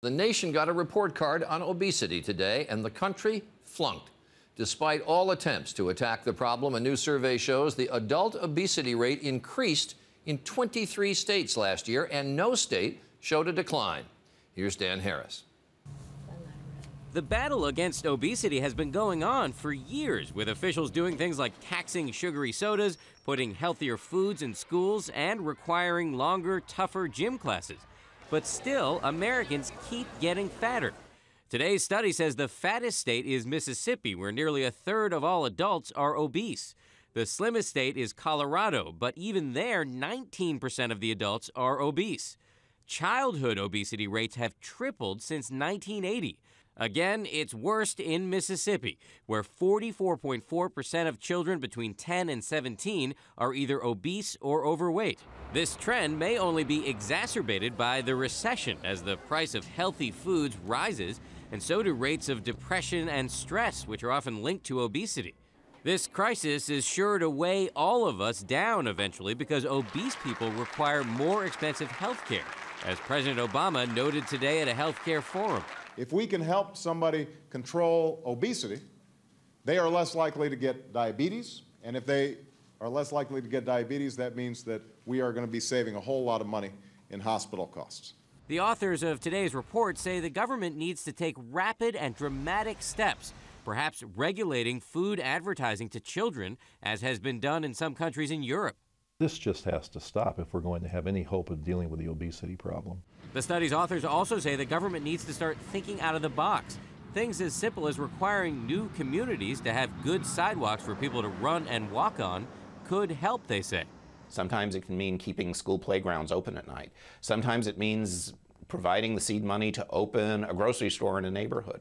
The nation got a report card on obesity today, and the country flunked. Despite all attempts to attack the problem, a new survey shows the adult obesity rate increased in 23 states last year, and no state showed a decline. Here's Dan Harris. The battle against obesity has been going on for years, with officials doing things like taxing sugary sodas, putting healthier foods in schools, and requiring longer, tougher gym classes. But still, Americans keep getting fatter. Today's study says the fattest state is Mississippi, where nearly a third of all adults are obese. The slimmest state is Colorado, but even there, 19% of the adults are obese. Childhood obesity rates have tripled since 1980. Again, it's worst in Mississippi, where 44.4% of children between 10 and 17 are either obese or overweight. This trend may only be exacerbated by the recession as the price of healthy foods rises, and so do rates of depression and stress, which are often linked to obesity. This crisis is sure to weigh all of us down eventually because obese people require more expensive health care, as President Obama noted today at a health care forum. If we can help somebody control obesity, they are less likely to get diabetes. And if they are less likely to get diabetes, that means that we are going to be saving a whole lot of money in hospital costs. The authors of today's report say the government needs to take rapid and dramatic steps, perhaps regulating food advertising to children, as has been done in some countries in Europe. This just has to stop if we're going to have any hope of dealing with the obesity problem. The study's authors also say the government needs to start thinking out of the box. Things as simple as requiring new communities to have good sidewalks for people to run and walk on could help, they say. Sometimes it can mean keeping school playgrounds open at night. Sometimes it means providing the seed money to open a grocery store in a neighborhood.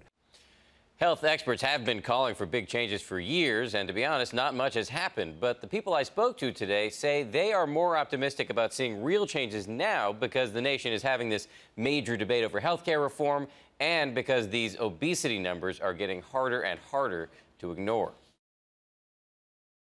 Health experts have been calling for big changes for years, and to be honest, not much has happened. But the people I spoke to today say they are more optimistic about seeing real changes now because the nation is having this major debate over health care reform and because these obesity numbers are getting harder and harder to ignore.